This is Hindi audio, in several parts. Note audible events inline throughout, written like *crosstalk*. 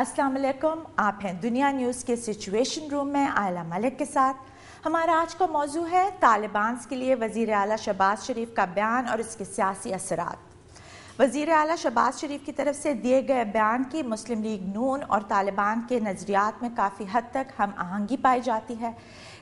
अस्सलाम वालेकुम आप हैं दुनिया न्यूज़ के सिचुएशन रूम में आयला मलिक के साथ हमारा आज का मौजू है तालिबान के लिए वज़ी अली शहबाज शरीफ का बयान और इसके सियासी असरात वजीर अली शहबाज शरीफ की तरफ से दिए गए बयान की मुस्लिम लीग नून और तालिबान के नज़रियात में काफ़ी हद तक हम आहंगी पाई जाती है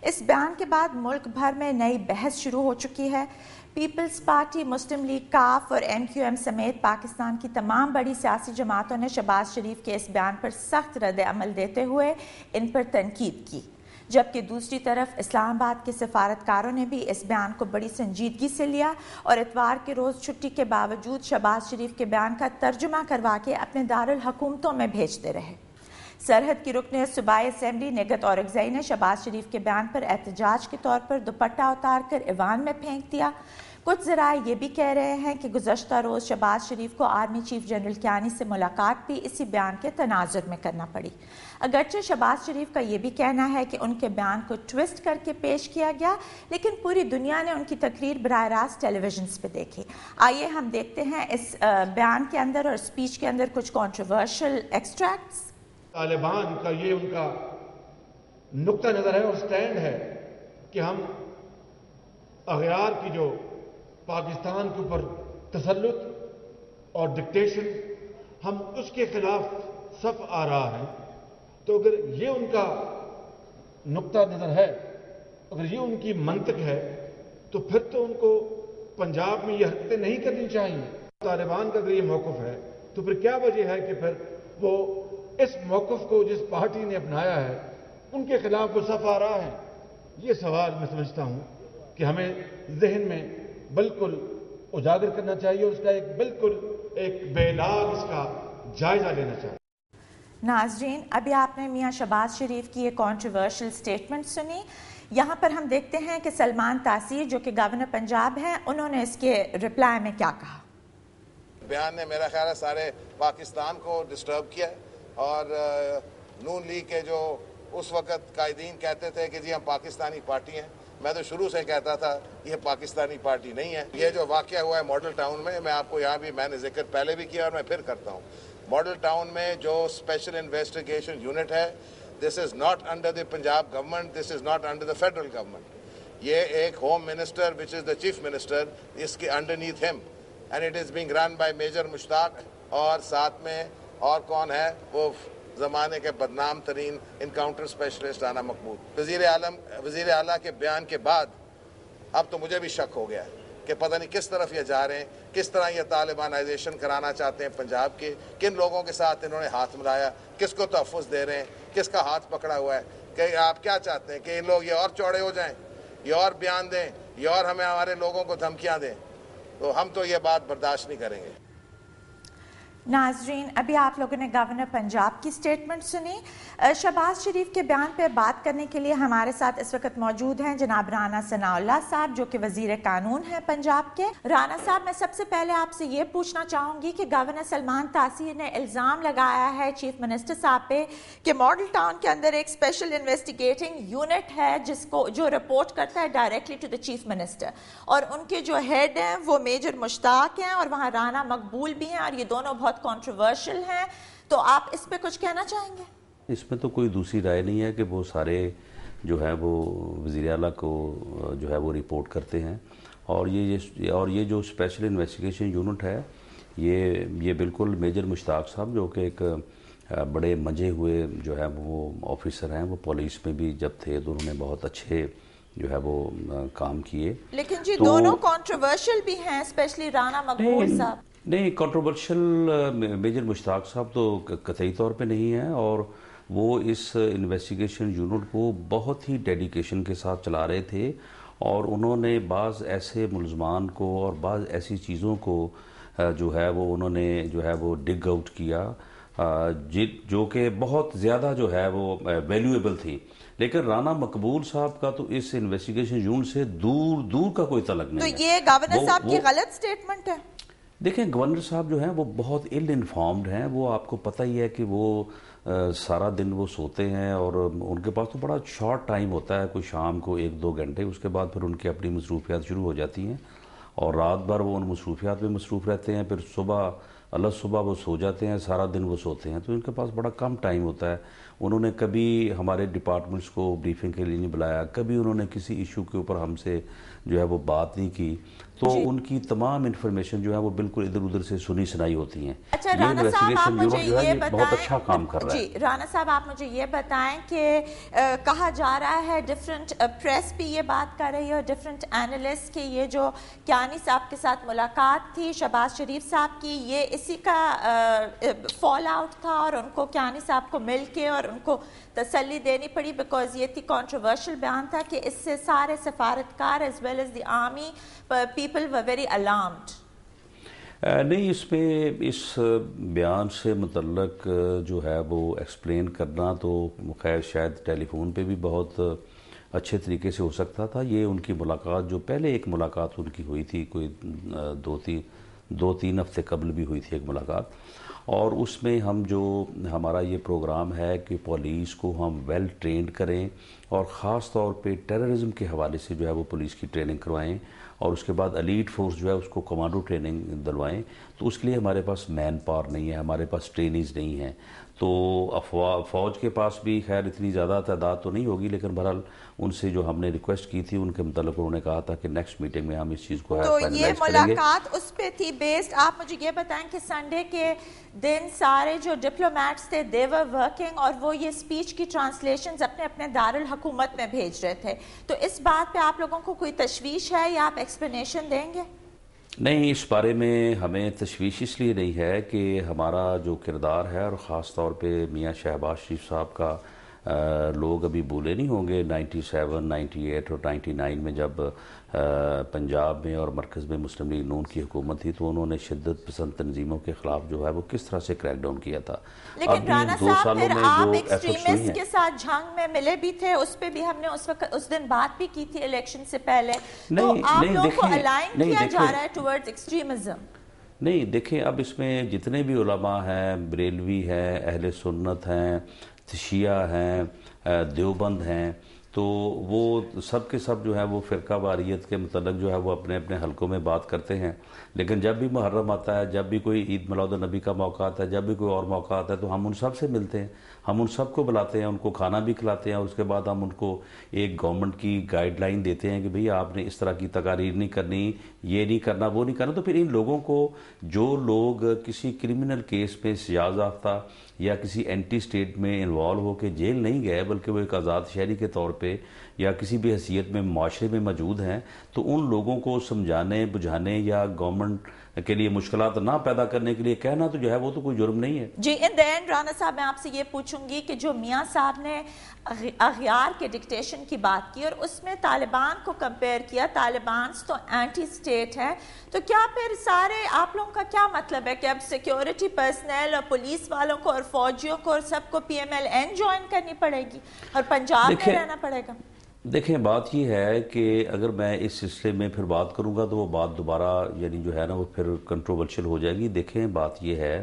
इस बयान के बाद मुल्क भर में नई बहस शुरू हो चुकी है पीपल्स पार्टी मुस्लिम लीग काफ और एम क्यू एम समेत पाकिस्तान की तमाम बड़ी सियासी जमातों ने शहबाज शरीफ के इस बयान पर सख्त रद्द अमल देते हुए इन पर तनकीद की जबकि दूसरी तरफ इस्लामाबाद के सफारतकारों ने भी इस बयान को बड़ी संजीदगी से लिया और इतवार के रोज़ छुट्टी के बावजूद शहबाज शरीफ के बयान का तर्जुमा करवा के अपने दारकूमतों में भेजते रहे सरहद की रुकन सूबाई असम्बली निगत औरगजई ने शहबाज शरीफ के बयान पर एहतजाज के तौर पर दुपट्टा उतार कर ईवान में फेंक दिया कुछ ज़रा ये भी कह रहे हैं कि गुजशत रोज़ शहबाज शरीफ को आर्मी चीफ जनरल क्यानी से मुलाकात भी इसी बयान के तनाजर में करना पड़ी अगरचे शहबाज शरीफ का ये भी कहना है कि उनके बयान को ट्विस्ट करके पेश किया गया लेकिन पूरी दुनिया ने उनकी तकरीर बर रास्त टेलीविजन पर देखी आइए हम देखते हैं इस बयान के अंदर और स्पीच के अंदर कुछ कॉन्ट्रोवर्शल एक्सट्रैक्ट तालिबान का ये उनका नुकता नज़र है और स्टैंड है कि हम अगर की जो पाकिस्तान के ऊपर तसलुत और डिक्टेशन हम उसके खिलाफ सब आ रहा है तो अगर ये उनका नुकता नज़र है अगर ये उनकी मंतक है तो फिर तो उनको पंजाब में ये हरकतें नहीं करनी चाहिए तालिबान का अगर ये मौकफ है तो फिर क्या वजह है कि फिर वो इस मौकफ को जिस पार्टी ने अपनाया है उनके खिलाफ वो सफ आ रहा है ये सवाल मैं समझता हूँ कि हमें जहन में बिल्कुल उजागर करना चाहिए उसका एक बिल्कुल एक बेलाग इसका जायजा लेना चाहिए नाजरीन अभी आपने मियाँ शबाज शरीफ की एक कॉन्ट्रोवर्शियल स्टेटमेंट सुनी यहाँ पर हम देखते हैं कि सलमान तासीर जो कि गवर्नर पंजाब हैं उन्होंने इसके रिप्लाई में क्या कहा बयान ने मेरा ख्याल है सारे पाकिस्तान को डिस्टर्ब किया और uh, नून लीग के जो उस वक्त कायदीन कहते थे कि जी हम पाकिस्तानी पार्टी हैं मैं तो शुरू से कहता था यह पाकिस्तानी पार्टी नहीं है यह जो वाक्य हुआ है मॉडल टाउन में मैं आपको यहाँ भी मैंने जिक्र पहले भी किया और मैं फिर करता हूँ मॉडल टाउन में जो स्पेशल इन्वेस्टिगेशन यूनिट है this is not under the Punjab government this is not under the federal government ये एक home minister which is the chief minister इसके underneath him and it is being run by major Mushtaq और साथ में और कौन है वो ज़माने के बदनाम तरीन इनकाउंटर स्पेशलिस्ट राना मकबूल वजीर आलम वजीर अला के बयान के बाद अब तो मुझे भी शक हो गया कि पता नहीं किस तरफ ये जा रहे हैं किस तरह ये तालिबानाइजेशन कराना चाहते हैं पंजाब के किन लोगों के साथ इन्होंने हाथ मिलाया किस को तहफ़ दे रहे हैं किसका हाथ पकड़ा हुआ है कि आप क्या चाहते हैं कि इन लोग ये और चौड़े हो जाएँ ये और बयान दें ये और हमें हमारे लोगों को धमकियाँ दें तो हम तो ये बात बर्दाश्त नहीं करेंगे नाजरीन अभी आप लोगों ने गवर्नर पंजाब की स्टेटमेंट सुनी शबाज शरीफ के बयान पर बात करने के लिए हमारे साथ इस वक्त मौजूद हैं जनाब राना सनाउल्ला साहब जो कि वजीर कानून हैं पंजाब के राना साहब मैं सबसे पहले आपसे ये पूछना चाहूँगी कि गवर्नर सलमान तासीर ने इल्ज़ाम लगाया है चीफ मिनिस्टर साहब पे कि मॉडल टाउन के अंदर एक स्पेशल इन्वेस्टिगेटिंग यूनिट है जिसको जो रिपोर्ट करता है directly to the chief minister और उनके जो हेड हैं वो मेजर मुश्ताक हैं और वहाँ राना मकबूल भी हैं और ये दोनों बहुत बहुत कंट्रोवर्शियल हैं तो आप इस पर कुछ कहना चाहेंगे इसमें तो कोई दूसरी राय नहीं है कि वो सारे जो है वो वज़ी अला को जो है वो रिपोर्ट करते हैं और ये, ये और ये जो स्पेशल इन्वेस्टिगेशन यूनिट है ये ये बिल्कुल मेजर मुश्ताक साहब जो कि एक बड़े मजे हुए जो है वो ऑफिसर हैं वो पुलिस में भी जब थे तो उन्होंने बहुत अच्छे जो है वो काम किए लेकिन जी तो, दोनों कंट्रोवर्शियल भी हैं स्पेशली राना मकबूल साहब नहीं कंट्रोवर्शियल मेजर मुश्ताक साहब तो कतई तौर पे नहीं है और वो इस इन्वेस्टिगेशन यूनिट को बहुत ही डेडिकेशन के साथ चला रहे थे और उन्होंने बाज़ ऐसे मुलजमान को और बाज़ ऐसी चीज़ों को uh, जो है वो उन्होंने जो है वो डिग आउट किया uh, जो कि बहुत ज़्यादा जो है वो वैल्यूएबल uh, थी लेकिन राना मकबूल साहब का तो इस इन्वेस्टिगेशन यूनिट से दूर दूर का कोई तलक नहीं तो ये गवर्नर साहब की गलत स्टेटमेंट है देखें गवर्नर साहब जो हैं वो बहुत इल इन्फॉर्म्ड हैं वो आपको पता ही है कि वो आ, सारा दिन वो सोते हैं और उनके पास तो बड़ा शॉर्ट टाइम होता है कोई शाम को एक दो घंटे उसके बाद फिर उनकी अपनी मसरूफियात शुरू हो जाती हैं और रात भर वो उन मसरूफियात में मसरूफ़ रहते हैं फिर सुबह अलग सुबह वो सो जाते हैं सारा दिन वो सोते हैं तो इनके पास बड़ा कम टाइम होता है उन्होंने कभी हमारे डिपार्टमेंट्स को ब्रीफिंग के लिए नहीं बुलाया कभी उन्होंने किसी इशू के ऊपर हमसे जो है वो बात नहीं की तो उनकी तमाम इन्फॉर्मेशन जो है वो बिल्कुल इधर उधर से सुनी सुनाई होती अच्छा, है अच्छा, राना साहब आप मुझे ये बताएं कि कहा जा रहा है डिफरेंट प्रेस भी ये बात कर रही है और डिफरेंट एनालिस्ट के ये जो क्यानी साहब के साथ मुलाकात थी शहबाज शरीफ साहब की ये इसी का फॉल आउट था और उनको क्यानी साहब को मिल के और वालों को तसली देनी पड़ी बिकॉज ये थी कॉन्ट्रोवर्शल बयान था कि इससे सारे सफारतकार as well as the army people were very alarmed नहीं इस इसमें इस uh, बयान से मतलब जो है वो एक्सप्लेन करना तो खैर शायद टेलीफोन पे भी बहुत uh, अच्छे तरीके से हो सकता था ये उनकी मुलाकात जो पहले एक मुलाकात उनकी हुई थी कोई दो तीन दो तीन हफ्ते कबल भी हुई थी एक मुलाकात और उसमें हम जो हमारा ये प्रोग्राम है कि पुलिस को हम वेल ट्रेंड करें और ख़ास तौर पे टेररिज्म के हवाले से जो है वो पुलिस की ट्रेनिंग करवाएं और उसके बाद अलीट फोर्स जो है उसको कमांडो ट्रेनिंग दिलवाएं तो उसके लिए हमारे पास मैन पावर नहीं है हमारे पास ट्रेनिज नहीं है तो अफवाह फ़ौज के पास भी खैर इतनी ज़्यादा तादाद तो नहीं होगी लेकिन बहरहाल उनसे जो हमने रिक्वेस्ट की थी उनके मतलब उन्होंने कहा था कि नेक्स्ट मीटिंग में हम इस चीज़ को तो ये मुलाकात उस पर थी बेस्ड आप मुझे ये बताएं कि संडे के दिन सारे जो डिप्लोमेट्स थे देवर वर्किंग और वो ये स्पीच की ट्रांसलेशन अपने अपने दारुल हुकूमत में भेज रहे थे तो इस बात पे आप लोगों को कोई तशवीश है या आप एक्सप्लेनेशन देंगे नहीं इस बारे में हमें तशवीश इसलिए नहीं है कि हमारा जो किरदार है और ख़ास तौर पर मियाँ शहबाज शरीफ साहब का लोग अभी भूले नहीं होंगे 97, 98 और 99 में जब आ, पंजाब में और मरकज़ में मुस्लिम लीग नून की हुकूमत थी तो उन्होंने शिदत पसंद तनजीमों के खिलाफ जो है वो किस तरह से क्रैक डाउन किया था लेकिन दो सालों में जो के साथ झांग में मिले भी थे उस पर भी हमने उस वक्त उस दिन बात भी की थी इलेक्शन से पहले तो नहीं, नहीं देखें अब इसमें जितने भी उलमा हैं बरेलवी हैं अहले सुन्नत हैं तो शिया हैं देवबंद हैं तो वो सब के सब जो है वो फ़िरका वारीत के मतलब जो है वो अपने अपने हलकों में बात करते हैं लेकिन जब भी मुहर्रम आता है जब भी कोई ईद मिलादुलनबी का मौका आता है जब भी कोई और मौका आता है तो हम उन सब से मिलते हैं हम उन सब को बुलाते हैं उनको खाना भी खिलाते हैं और उसके बाद हम उनको एक गवर्नमेंट की गाइडलाइन देते हैं कि भई आपने इस तरह की तकारीर नहीं करनी ये नहीं करना वो नहीं करना तो फिर इन लोगों को जो लोग किसी क्रिमिनल केस में सियाजाफ्ता या किसी एंटी स्टेट में इन्वॉल्व होकर जेल नहीं गए बल्कि वो एक आज़ाद शहरी के तौर पर या किसी भी हैसियत में माशरे में मौजूद हैं तो उन लोगों को समझाने बुझाने या गवर्नमेंट गवर्नमेंट के लिए मुश्किल ना पैदा करने के लिए कहना तो जो है वो तो कोई जुर्म नहीं है जी इन दैन राना साहब मैं आपसे ये पूछूंगी कि जो मियाँ साहब ने अखियार के डिक्टेशन की बात की और उसमें तालिबान को कंपेयर किया तालिबान तो एंटी स्टेट है तो क्या फिर सारे आप लोगों का क्या मतलब है कि अब सिक्योरिटी पर्सनल और पुलिस वालों को और फौजियों को और सबको P M L N join करनी पड़ेगी और पंजाब में रहना पड़ेगा देखें बात यह है कि अगर मैं इस सिलसिले में फिर बात करूंगा तो वो बात दोबारा यानी जो है ना वो फिर कंट्रोवर्शियल हो जाएगी देखें बात यह है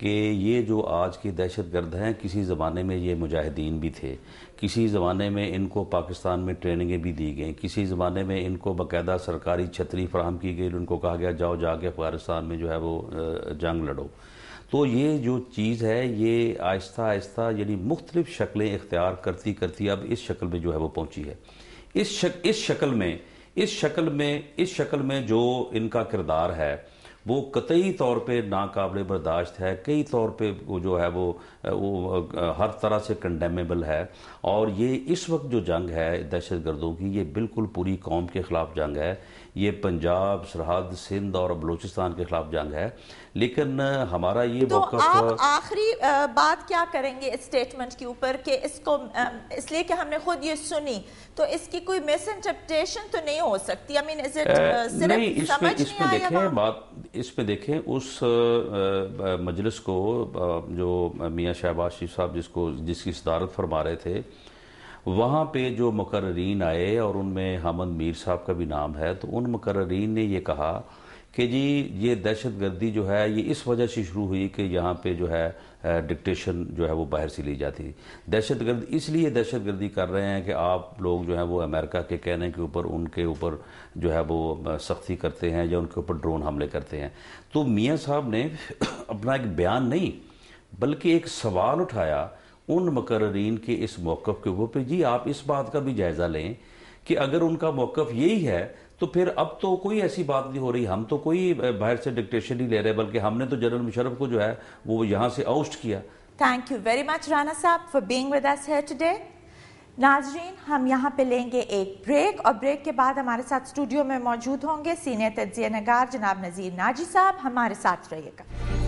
कि ये जो आज के दहशत गर्द हैं किसी ज़माने में ये मुजाहिदीन भी थे किसी ज़माने में इनको पाकिस्तान में ट्रेनिंगें भी दी गई किसी ज़माने में इनको बाकायदा सरकारी छतरी फराहम की गई उनको कहा गया जाओ जाके अफगानिस्तान में जो है वो जंग लड़ो तो ये जो चीज़ है ये आहिस्ता आहिस्ता यानी मुख्तलिफ शक्लें इख्तियार करती करती अब इस शक्ल में जो है वो पहुँची है इस शक इस शक्ल में इस शक्ल में इस शक्ल में जो इनका किरदार है वो कतई तौर पर नाकबिल बर्दाश्त है कई तौर पर वो जो है वो वो हर तरह से कंडेमेबल है और ये इस वक्त जो जंग है दहशत गर्दों की ये बिल्कुल पूरी कौम के ख़िलाफ़ जंग है ये पंजाब सरहद सिंध और बलूचिस्तान के खिलाफ जंग है लेकिन हमारा ये तो आप आखिरी बात क्या करेंगे इस स्टेटमेंट के ऊपर कि इसको इसलिए कि हमने खुद ये सुनी तो इसकी कोई मिस इंटरप्रिटेशन तो नहीं हो सकती आई मीन इज इट नहीं इसमें इसमें देखें बात इसमें देखें उस मजलिस को जो मियाँ शहबाज शरीफ साहब जिसको जिसकी सदारत फरमा रहे थे वहाँ पे जो मुकर्रीन आए और उनमें हमद मीर साहब का भी नाम है तो उन मुकर्रीन ने ये कहा कि जी ये दहशत गर्दी जो है ये इस वजह से शुरू हुई कि यहाँ पे जो है डिक्टेशन जो है वो बाहर से ली जाती थी दहशत गर्द इसलिए दहशत गर्दी कर रहे हैं कि आप लोग जो है वो अमेरिका के कहने के ऊपर उनके ऊपर जो है वो सख्ती करते हैं या उनके ऊपर ड्रोन हमले करते हैं तो मियाँ साहब ने *clears throat* अपना एक बयान नहीं बल्कि एक सवाल उठाया उन मकर्रीन के इस मौकफ के ऊपर जी आप इस बात का भी जायज़ा लें कि अगर उनका मौकफ यही है तो फिर अब तो कोई ऐसी बात नहीं हो रही हम तो कोई बाहर से डिक्टेशन नहीं ले रहे बल्कि हमने तो जनरल मुशरफ को जो है वो यहाँ से आउस्ट किया thank you very much Rana साहब for being with us here today नाजरीन हम यहाँ पे लेंगे एक ब्रेक और ब्रेक के बाद हमारे साथ स्टूडियो में मौजूद होंगे सीनियर तजिया नगार जनाब नज़ीर नाजी साहब हमारे साथ रहिएगा